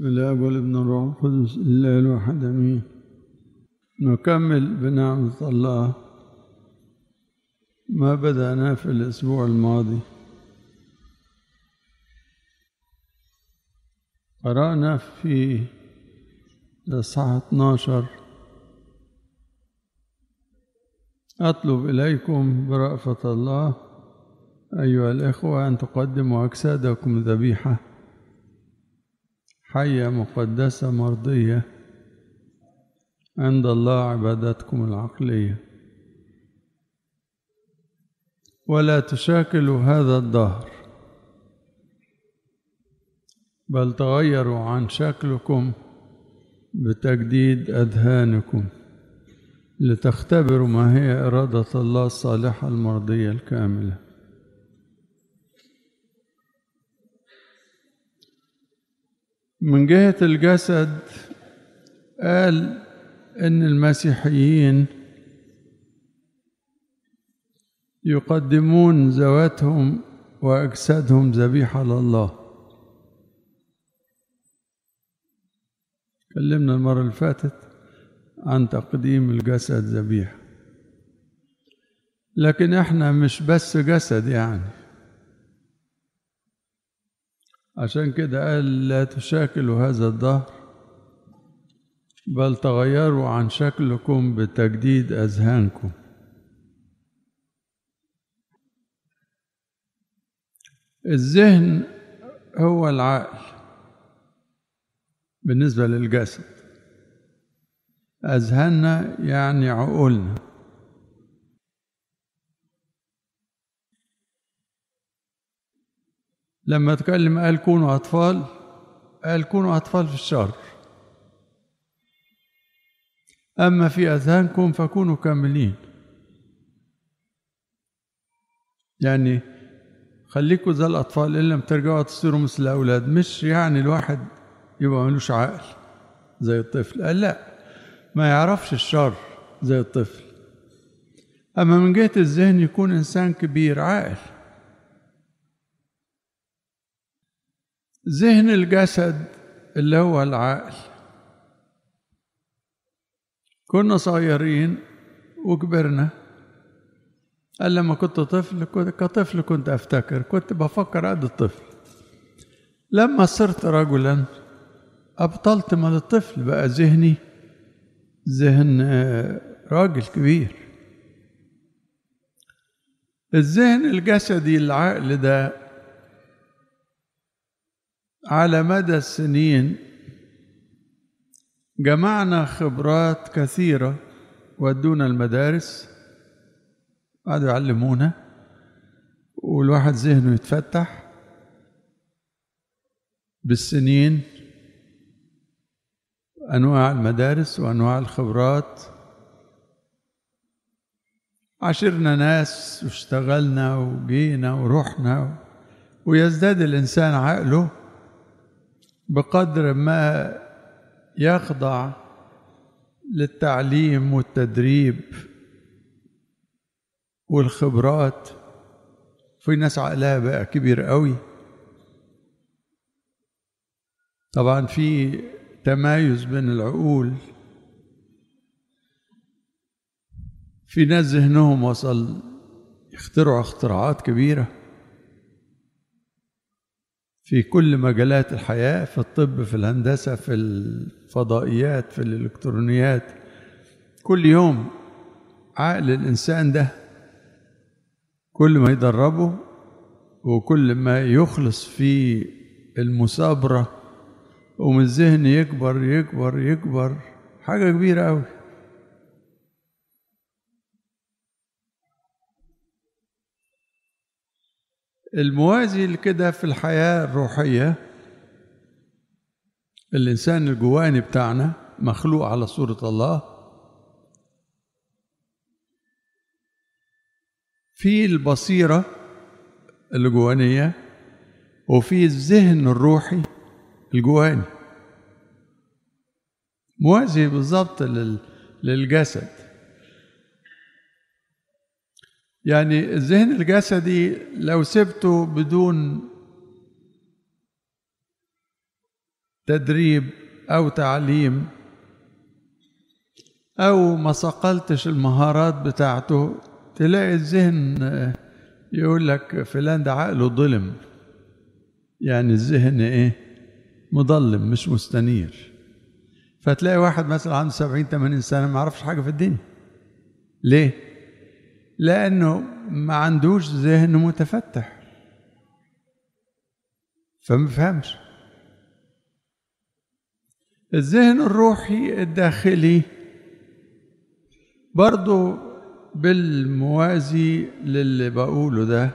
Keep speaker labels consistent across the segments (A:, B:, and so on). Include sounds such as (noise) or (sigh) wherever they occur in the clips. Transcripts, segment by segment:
A: بسم الله والابن الروح القدس الله الواحد امين نكمل بنعمة الله ما بدأناه في الأسبوع الماضي قرأنا في الإصحاح 12 أطلب إليكم برأفة الله أيها الإخوة أن تقدموا أجسادكم ذبيحة حية مقدسة مرضية عند الله عبادتكم العقلية ولا تشاكلوا هذا الدهر بل تغيروا عن شكلكم بتجديد أذهانكم لتختبروا ما هي إرادة الله الصالحة المرضية الكاملة من جهة الجسد قال إن المسيحيين يقدمون ذواتهم وأجسادهم ذبيحة لله تكلمنا المرة اللي فاتت عن تقديم الجسد ذبيحة لكن احنا مش بس جسد يعني عشان كده قال لا تشاكلوا هذا الدهر بل تغيروا عن شكلكم بتجديد أذهانكم الذهن هو العقل بالنسبة للجسد أذهاننا يعني عقولنا لما تكلم قال كونوا أطفال قال كونوا أطفال في الشر أما في أذهانكم فكونوا كاملين يعني خليكوا زي الأطفال إن لم ترجعوا تصيروا مثل الأولاد مش يعني الواحد يبقى ملوش عقل زي الطفل قال لا ما يعرفش الشر زي الطفل أما من جهة الذهن يكون إنسان كبير عاقل ذهن الجسد اللي هو العقل كنا صغيرين وكبرنا قال لما كنت طفل كنت كطفل كنت أفتكر كنت بفكر قد الطفل لما صرت رجلا أبطلت من الطفل بقى ذهني ذهن آه، راجل كبير الذهن الجسدي العقل ده على مدى السنين جمعنا خبرات كثيرة ودونا المدارس قعدوا يعلمونا والواحد ذهنه يتفتح بالسنين أنواع المدارس وأنواع الخبرات عشرنا ناس واشتغلنا وجينا ورحنا ويزداد الإنسان عقله بقدر ما يخضع للتعليم والتدريب والخبرات في ناس عقلها بقى كبير قوي طبعا في تمايز بين العقول في ناس ذهنهم وصل يخترعوا اختراعات كبيره في كل مجالات الحياة في الطب في الهندسة في الفضائيات في الإلكترونيات كل يوم عقل الإنسان ده كل ما يدربه وكل ما يخلص في المثابرة ومن الذهن يكبر يكبر يكبر حاجة كبيرة أوي الموازي لكده في الحياة الروحية الإنسان الجواني بتاعنا مخلوق على صورة الله في البصيرة الجوانية وفي الذهن الروحي الجواني موازي بالظبط للجسد يعني الذهن الجسدي لو سبته بدون تدريب او تعليم او ما صقلتش المهارات بتاعته تلاقي الذهن يقول لك فلان ده عقله ظلم يعني الذهن ايه مضلم مش مستنير فتلاقي واحد مثلا عنده سبعين تمانين سنه ما يعرفش حاجه في الدنيا ليه لأنه ما عندوش ذهن متفتح فما فهمش الذهن الروحي الداخلي برضو بالموازي للي بقوله ده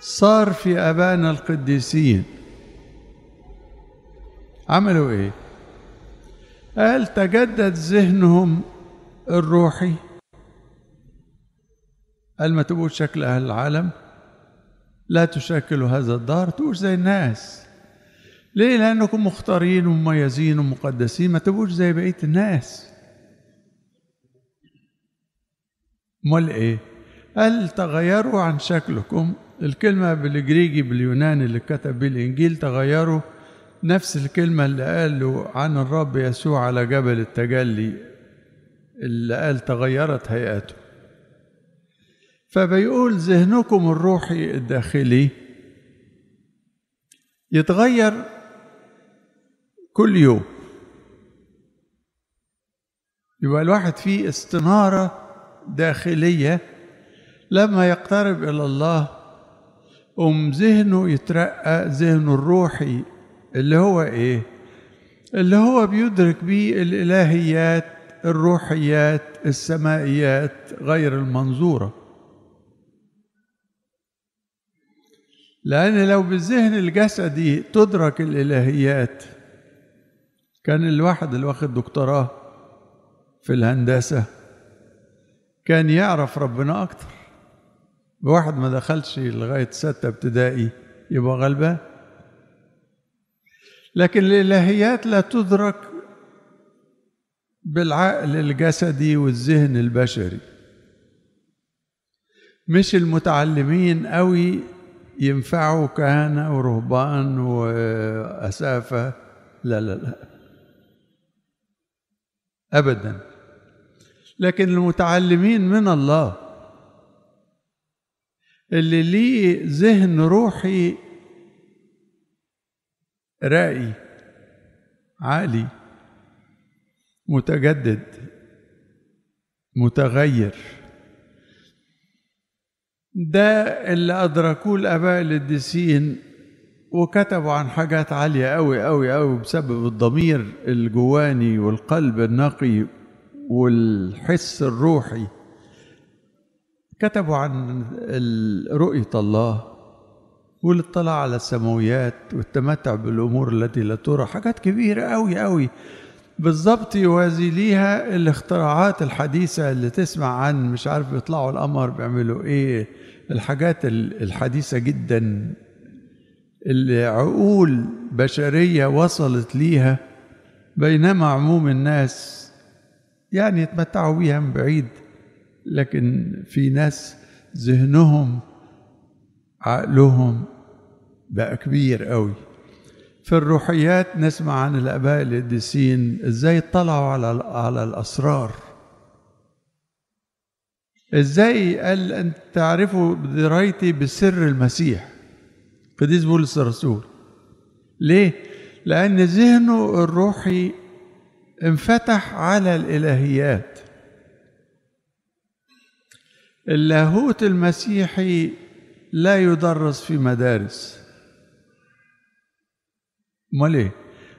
A: صار في أبانا القديسين عملوا إيه؟ قال تجدد ذهنهم الروحي المتبوت شكل أهل العالم لا تشكلوا هذا الدهر تبقوش زي الناس ليه لأنكم مختارين ومميزين ومقدسين ما تبقوش زي بقية الناس امال ايه قال تغيروا عن شكلكم الكلمة بالجريجي باليوناني اللي كتب بيه الإنجيل تغيروا نفس الكلمة اللي قالوا عن الرب يسوع على جبل التجلي اللي قال تغيرت هيئته فبيقول ذهنكم الروحي الداخلي يتغير كل يوم يبقى الواحد فيه استنارة داخلية لما يقترب إلى الله أم ذهنه يترقى ذهنه الروحي اللي هو إيه؟ اللي هو بيدرك بيه الإلهيات الروحيات السمائيات غير المنظوره لأن لو بالذهن الجسدي تدرك الإلهيات كان الواحد اللي واخد دكتوراه في الهندسة كان يعرف ربنا أكتر واحد ما دخلش لغاية ستة ابتدائي يبقى غلبان لكن الإلهيات لا تدرك بالعقل الجسدي والذهن البشري مش المتعلمين قوي ينفعوا كهنة ورهبان وأسافة لا لا لا أبدا لكن المتعلمين من الله اللي ليه ذهن روحي راقي عالي متجدد متغير ده اللي أدركوه الآباء القديسين وكتبوا عن حاجات عالية أوي أوي أوي بسبب الضمير الجواني والقلب النقي والحس الروحي كتبوا عن رؤية الله والاطلاع على السماويات والتمتع بالأمور التي لا ترى حاجات كبيرة أوي أوي بالظبط ليها الاختراعات الحديثة اللي تسمع عن مش عارف بيطلعوا القمر بيعملوا ايه الحاجات الحديثة جدا اللي عقول بشرية وصلت ليها بينما عموم الناس يعني يتمتعوا بيها من بعيد لكن في ناس ذهنهم عقلهم بقى كبير قوي في الروحيات نسمع عن الآباء القديسين إزاي اطلعوا على على الأسرار إزاي قال أن تعرفوا درايتي بسر المسيح قديس بولس الرسول ليه؟ لأن ذهنه الروحي انفتح على الإلهيات اللاهوت المسيحي لا يدرس في مدارس امال ايه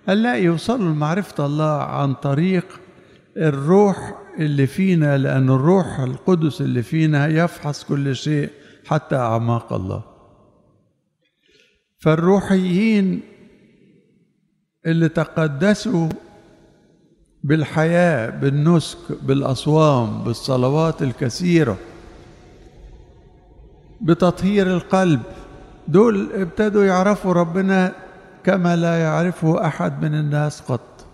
A: قال لا يوصلوا لمعرفة الله عن طريق الروح اللي فينا لأن الروح القدس اللي فينا يفحص كل شيء حتى أعماق الله فالروحيين اللي تقدسوا بالحياة بالنسك بالأصوام بالصلوات الكثيرة بتطهير القلب دول ابتدوا يعرفوا ربنا كما لا يعرفه احد من الناس قط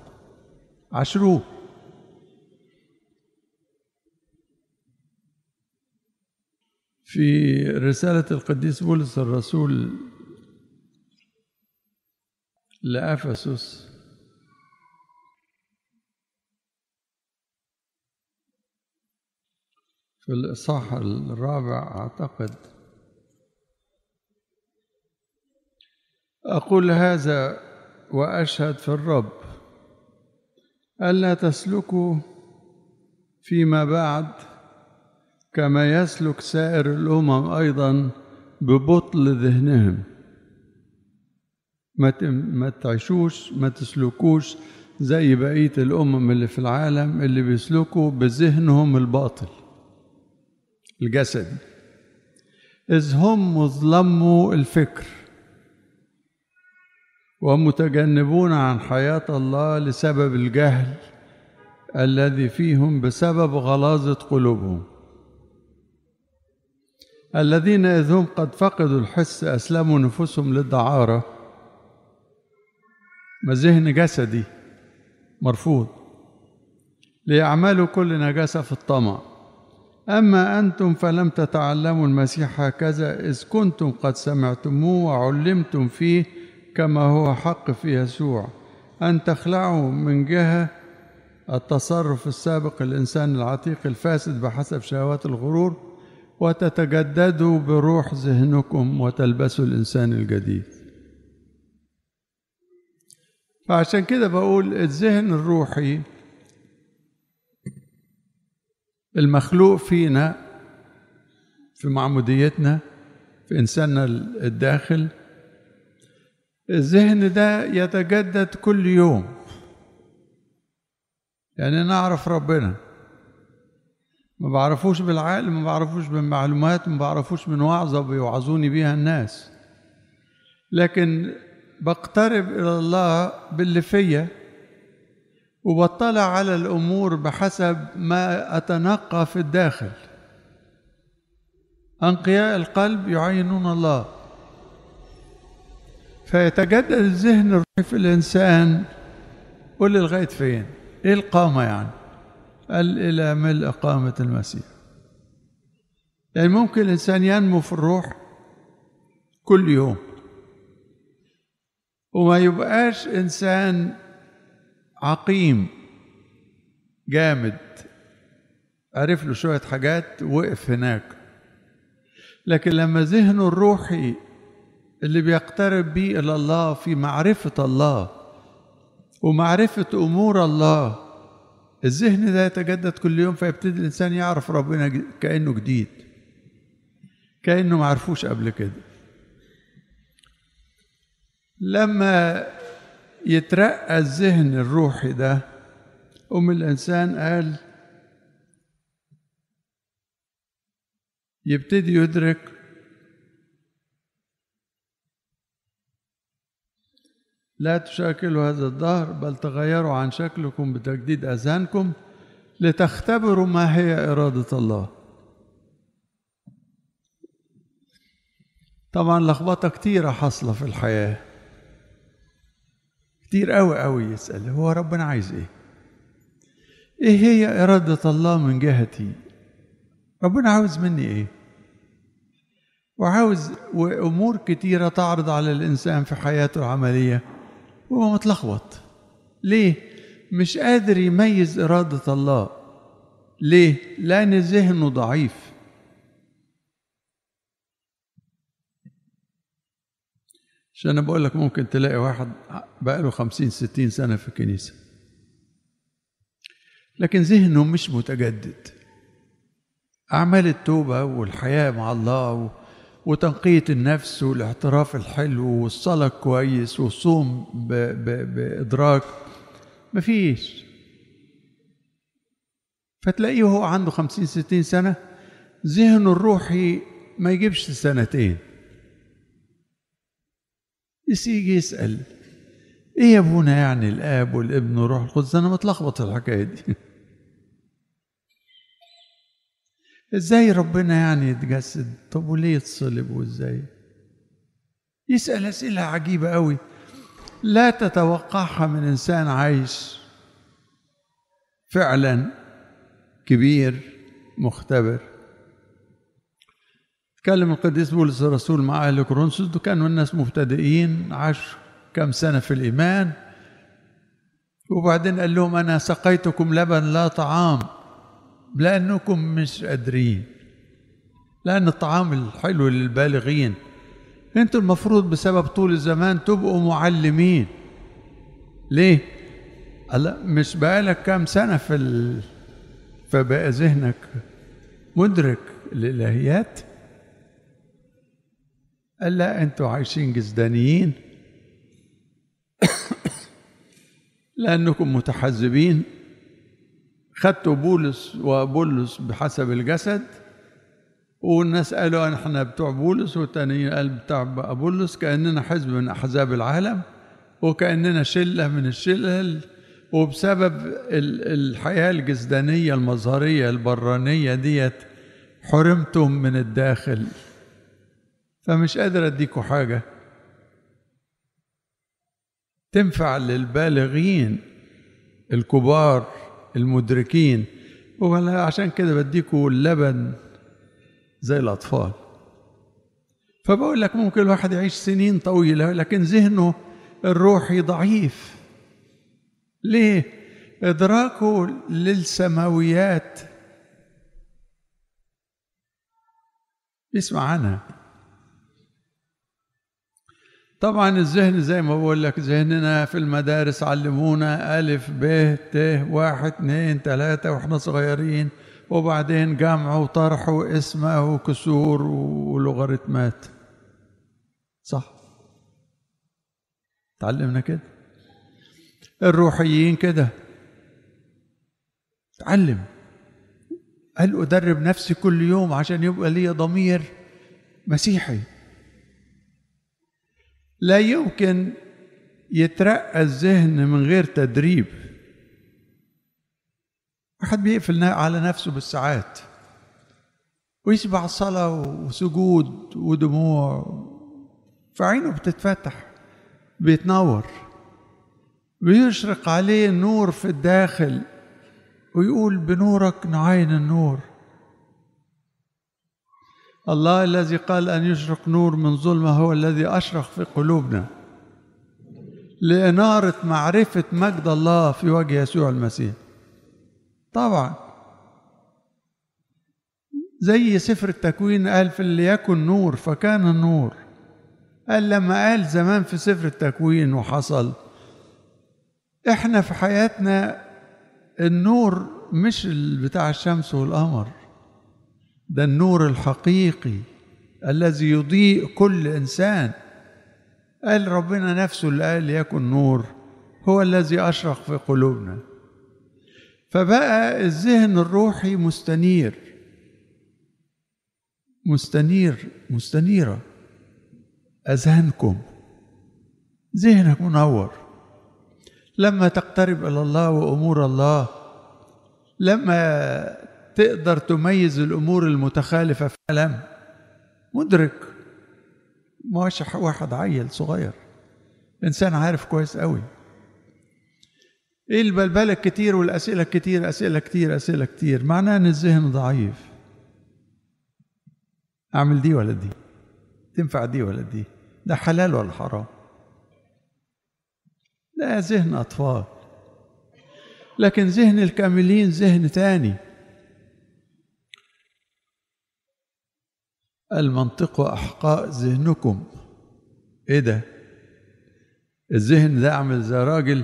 A: عشرو في رساله القديس بولس الرسول لافسس في الاصحاح الرابع اعتقد أقول هذا وأشهد في الرب ألا تسلكوا فيما بعد كما يسلك سائر الأمم أيضا ببطل ذهنهم ما تعيشوش ما تسلكوش زي بقية الأمم اللي في العالم اللي بيسلكوا بذهنهم الباطل الجسدي إذ هم ظلموا الفكر ومتجنبون عن حياة الله لسبب الجهل الذي فيهم بسبب غلاظة قلوبهم الذين إذ هم قد فقدوا الحس أسلموا نفوسهم للدعارة ما ذهن جسدي مرفوض ليعملوا كل نجاسة في الطمع أما أنتم فلم تتعلموا المسيح هكذا إذ كنتم قد سمعتموه وعلمتم فيه كما هو حق في يسوع أن تخلعه من جهة التصرف السابق الإنسان العتيق الفاسد بحسب شهوات الغرور وتتجددوا بروح ذهنكم وتلبسوا الإنسان الجديد فعشان كده بقول الذهن الروحي المخلوق فينا في معموديتنا في إنساننا الداخل الذهن ده يتجدد كل يوم يعني نعرف ربنا ما بعرفوش بالعقل ما بعرفوش بالمعلومات ما بعرفوش من وعظة بيوعظوني بيها الناس لكن بقترب إلى الله باللي فيا وبطلع على الأمور بحسب ما أتنقى في الداخل أنقياء القلب يعينون الله فيتجدد الذهن الروحي في الإنسان قل لي لغاية فين إيه القامة يعني قال إلى ملء قامة المسيح يعني ممكن الإنسان ينمو في الروح كل يوم وما يبقاش إنسان عقيم جامد عرف له شوية حاجات وقف هناك لكن لما ذهنه الروحي اللي بيقترب بيه إلى الله في معرفة الله ومعرفة أمور الله الذهن ده يتجدد كل يوم فيبتدي الإنسان يعرف ربنا كأنه جديد كأنه معرفوش قبل كده لما يترقى الذهن الروحي ده أم الإنسان قال يبتدي يدرك لا تشاكلوا هذا الدهر بل تغيروا عن شكلكم بتجديد أذهانكم لتختبروا ما هي إرادة الله طبعا لخبطة كتيرة حاصلة في الحياة كتير قوي قوي يسأل هو ربنا عايز ايه ايه هي إرادة الله من جهتي ربنا عاوز مني ايه وعاوز وامور كتيره تعرض على الانسان في حياته العمليه وهو متلخبط ليه مش قادر يميز إرادة الله ليه لأن ذهنه ضعيف عشان أنا بقول لك ممكن تلاقي واحد بقى له خمسين ستين سنة في الكنيسة لكن ذهنه مش متجدد أعمال التوبة والحياة مع الله و... وتنقية النفس والاعتراف الحلو والصلاة كويس والصوم بإدراك مفيش فتلاقيه هو عنده خمسين ستين سنة ذهنه الروحي ما يجيبش سنتين يجي يسأل ايه يا ابونا يعني الاب والابن والروح القدس انا متلخبط في الحكايه دي (laughs) ازاي ربنا يعني يتجسد طب وليه يتصلب وازاي يسأل أسئلة عجيبة قوي لا تتوقعها من إنسان عايش فعلا كبير مختبر تكلم القديس بولس الرسول مع أهل كورنثوس كانوا الناس مبتدئين عاشوا كم سنة في الإيمان وبعدين قال لهم أنا سقيتكم لبن لا طعام لأنكم مش قادرين لأن الطعام الحلو للبالغين أنتوا المفروض بسبب طول الزمان تبقوا معلمين ليه؟ مش بقالك كام سنة في ال... فبقى ذهنك مدرك الإلهيات قال لا أنتوا عايشين جزدانيين (coughs) لأنكم متحزبين خدتوا بولس وبولس بحسب الجسد والناس قالوا احنا بتوع بولس والتانيين قال بتاع بولس كاننا حزب من احزاب العالم وكاننا شله من الشلل وبسبب الحياه الجسدانيه المظهريه البرانيه ديت حرمتم من الداخل فمش قادر اديكوا حاجه تنفع للبالغين الكبار المدركين وقال عشان كده بديكوا اللبن زي الأطفال فبقول لك ممكن الواحد يعيش سنين طويلة لكن ذهنه الروحي ضعيف ليه؟ إدراكه للسماويات بيسمع عنها طبعا الذهن زي ما بقول لك ذهننا في المدارس علمونا ألف ب ت واحد اثنين ثلاثة واحنا صغيرين وبعدين جمع وطرح واسمة وكسور ولوغاريتمات صح تعلمنا كده الروحيين كده تعلم هل أدرب نفسي كل يوم عشان يبقى لي ضمير مسيحي لا يمكن يترقى الذهن من غير تدريب واحد بيقفل على نفسه بالساعات ويسمع صلاة وسجود ودموع فعينه بتتفتح بيتنور بيشرق عليه نور في الداخل ويقول بنورك نعين النور الله الذي قال أن يشرق نور من ظلمة هو الذي أشرق في قلوبنا لإنارة معرفة مجد الله في وجه يسوع المسيح طبعا زي سفر التكوين قال فليكن نور فكان النور قال لما قال زمان في سفر التكوين وحصل احنا في حياتنا النور مش بتاع الشمس والقمر ده النور الحقيقي الذي يضيء كل انسان قال ربنا نفسه اللي قال ليكن نور هو الذي اشرق في قلوبنا فبقى الذهن الروحي مستنير مستنير مستنيره اذهانكم ذهنك منور لما تقترب الى الله وامور الله لما تقدر تميز الامور المتخالفه في الكلام مدرك مش واحد عيل صغير انسان عارف كويس قوي ايه البلبله الكتير والاسئله الكتير اسئله كتير اسئله كتير معناه ان الذهن ضعيف اعمل دي ولا دي تنفع دي ولا دي ده حلال ولا حرام ده ذهن اطفال لكن ذهن الكاملين ذهن تاني المنطق أحقاء ذهنكم إيه ده؟ الذهن ده عامل زي راجل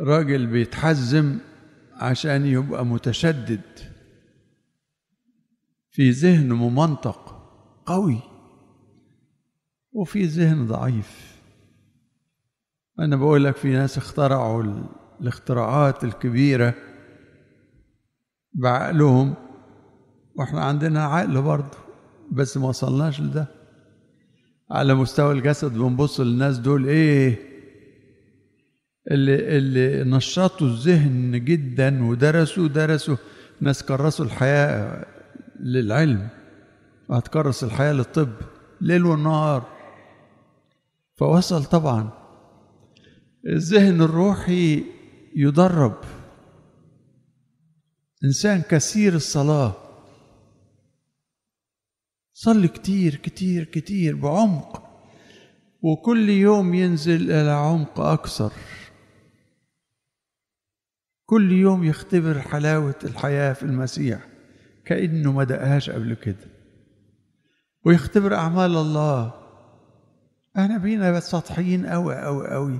A: راجل بيتحزم عشان يبقى متشدد في ذهن ممنطق قوي وفي ذهن ضعيف أنا بقول لك في ناس اخترعوا الاختراعات الكبيرة بعقلهم واحنا عندنا عقل برضه بس ما وصلناش لده على مستوى الجسد بنبص للناس دول ايه اللي اللي نشطوا الذهن جدا ودرسوا درسوا ناس كرسوا الحياه للعلم وهتكرس الحياه للطب ليل ونهار فوصل طبعا الذهن الروحي يدرب انسان كثير الصلاه صلي كتير كتير كتير بعمق وكل يوم ينزل إلى عمق أكثر كل يوم يختبر حلاوة الحياة في المسيح كأنه ما دقهاش قبل كده ويختبر أعمال الله احنا بينا سطحيين أوي أوي أوي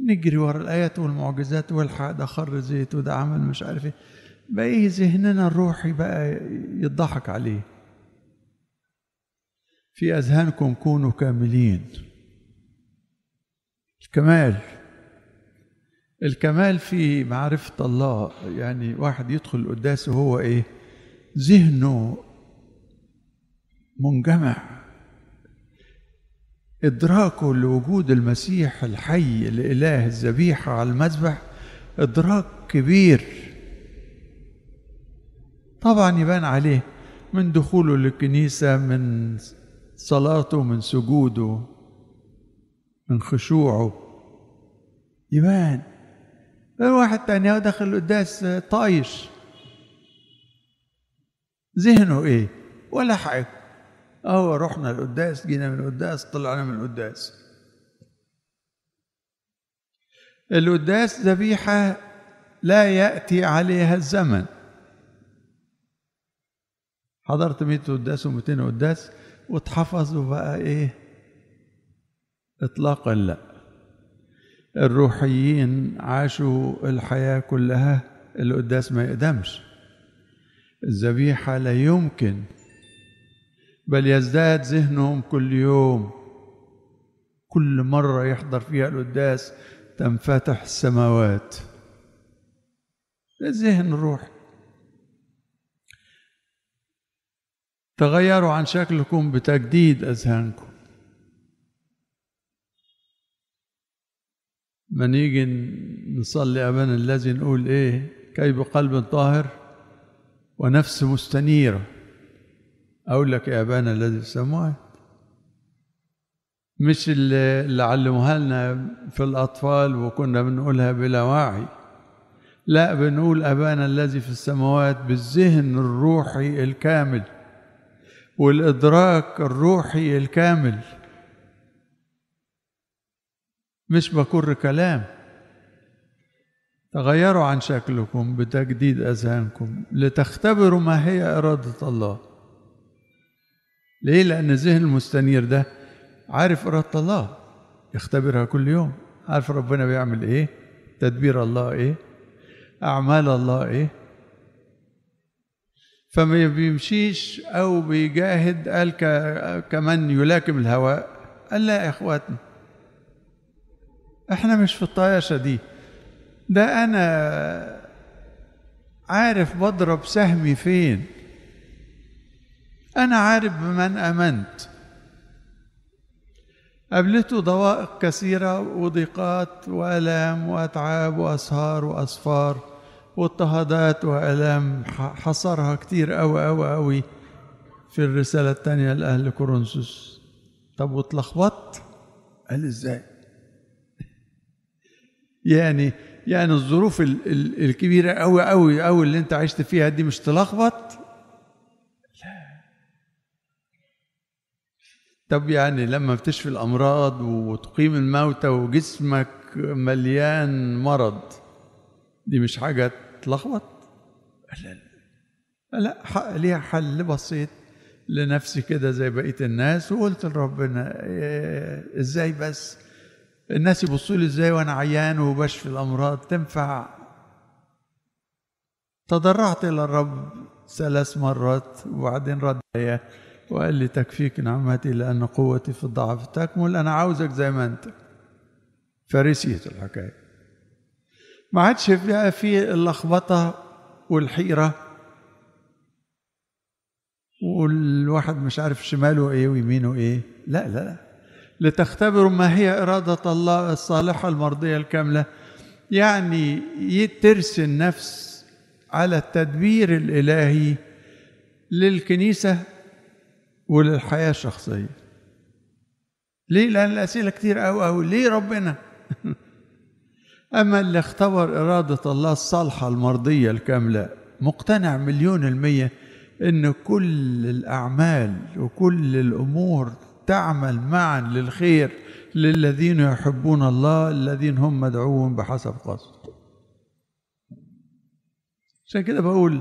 A: نجري ورا الآيات والمعجزات والحق ده خر زيت وده عمل مش عارف ايه بقى ايه ذهننا الروحي بقى يضحك عليه في أذهانكم كونوا كاملين الكمال الكمال في معرفة الله يعني واحد يدخل القداس وهو إيه ذهنه منجمع إدراكه لوجود المسيح الحي الإله الذبيحة على المذبح إدراك كبير طبعا يبان عليه من دخوله للكنيسة من صلاته من سجوده من خشوعه إيمان واحد تاني دخل القداس طايش ذهنه ايه ولا حق اهو رحنا القداس جينا من القداس طلعنا من القداس القداس ذبيحة لا يأتي عليها الزمن حضرت 100 قداس و200 قداس وتحفظوا بقى ايه اطلاقا لا الروحيين عاشوا الحياه كلها القداس ما يقدمش الذبيحه لا يمكن بل يزداد ذهنهم كل يوم كل مره يحضر فيها القداس تنفتح السماوات الذهن الروحي تغيروا عن شكلكم بتجديد أذهانكم ما نيجي نصلي ابانا الذي نقول إيه كي بقلب طاهر ونفس مستنيرة أقول لك يا أبانا الذي في السماوات مش اللي علموها لنا في الأطفال وكنا بنقولها بلا وعي لا بنقول أبانا الذي في السماوات بالذهن الروحي الكامل والإدراك الروحي الكامل مش بكر كلام تغيروا عن شكلكم بتجديد أذهانكم لتختبروا ما هي إرادة الله ليه؟ لأن الذهن المستنير ده عارف إرادة الله يختبرها كل يوم عارف ربنا بيعمل إيه تدبير الله إيه أعمال الله إيه فما بيمشيش أو بيجاهد قال كمن يلاكم الهواء قال لا يا إخواتنا إحنا مش في الطياشة دي ده أنا عارف بضرب سهمي فين أنا عارف بمن آمنت قابلته ضوائق كثيرة وضيقات وآلام وأتعاب وأسهار وأصفار واضطهادات وآلام حصرها كتير أوي أوي أوي في الرسالة الثانية لأهل كورنثوس طب واتلخبطت؟ قال إزاي؟ (laughs) يعني يعني الظروف الكبيرة أوي أوي أوي اللي أنت عشت فيها دي مش تلخبط؟ لا طب يعني لما بتشفي الأمراض وتقيم الموتى وجسمك مليان مرض دي مش حاجة تلخبط لا لا, لا حق ليها حل بسيط لنفسي كده زي بقية الناس وقلت لربنا آه، ازاي بس الناس يبصوا لي ازاي وانا عيان وبشفي الامراض تنفع تضرعت الى الرب ثلاث مرات وبعدين رد عليا وقال لي تكفيك نعمتي لان قوتي في الضعف تكمل انا عاوزك زي ما انت فرسيت الحكايه ما عادش بقى في اللخبطه والحيره والواحد مش عارف شماله ايه ويمينه ايه لا لا لا لتختبروا ما هي اراده الله الصالحه المرضيه الكامله يعني ترسي النفس على التدبير الالهي للكنيسه وللحياه الشخصيه ليه لان الاسئله كتير قوي قوي ليه ربنا (laughs) أما اللي اختبر إرادة الله الصالحة المرضية الكاملة مقتنع مليون المية إن كل الأعمال وكل الأمور تعمل معا للخير للذين يحبون الله الذين هم مدعوون بحسب قصده عشان كده بقول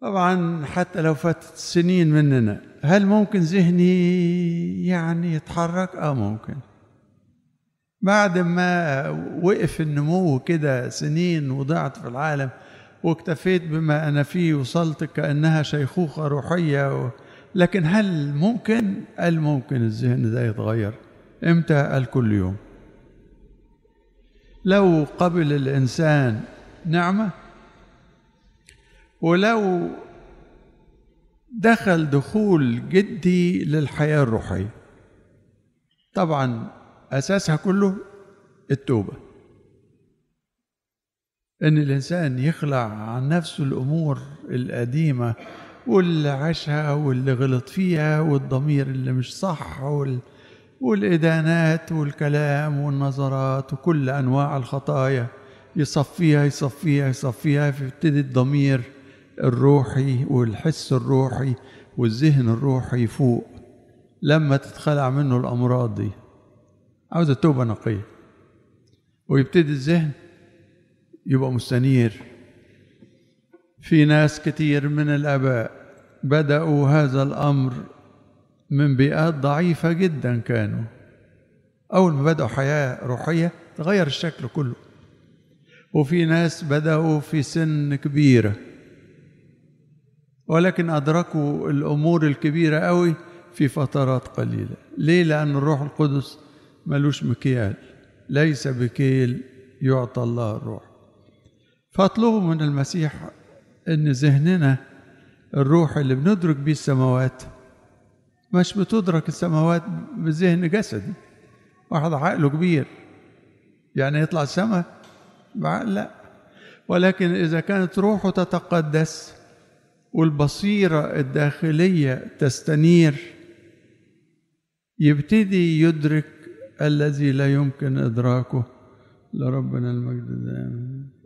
A: طبعا حتى لو فاتت سنين مننا هل ممكن ذهني يعني يتحرك اه ممكن بعد ما وقف النمو كده سنين وضعت في العالم واكتفيت بما أنا فيه وصلت كأنها شيخوخة روحية و... لكن هل ممكن؟ قال ممكن الذهن ده يتغير إمتى؟ قال كل يوم لو قبل الإنسان نعمة ولو دخل دخول جدي للحياة الروحية طبعا أساسها كله التوبة إن الإنسان يخلع عن نفسه الأمور القديمة واللي عاشها واللي غلط فيها والضمير اللي مش صح وال... والإدانات والكلام والنظرات وكل أنواع الخطايا يصفيها يصفيها يصفيها فيبتدي الضمير الروحي والحس الروحي والذهن الروحي يفوق لما تتخلع منه الأمراض دي عاوزة توبة نقية ويبتدي الذهن يبقى مستنير في ناس كتير من الآباء بدأوا هذا الأمر من بيئات ضعيفة جدا كانوا أول ما بدأوا حياة روحية تغير الشكل كله وفي ناس بدأوا في سن كبيرة ولكن أدركوا الأمور الكبيرة قوي في فترات قليلة ليه؟ لأن الروح القدس ملوش مكيال ليس بكيل يعطى الله الروح فاطلبوا من المسيح ان ذهننا الروح اللي بندرك بيه السماوات مش بتدرك السماوات بذهن جسدي واحد عقله كبير يعني يطلع السماء لا ولكن إذا كانت روحه تتقدس والبصيرة الداخلية تستنير يبتدي يدرك الذي لا يمكن إدراكه لربنا المجد دائما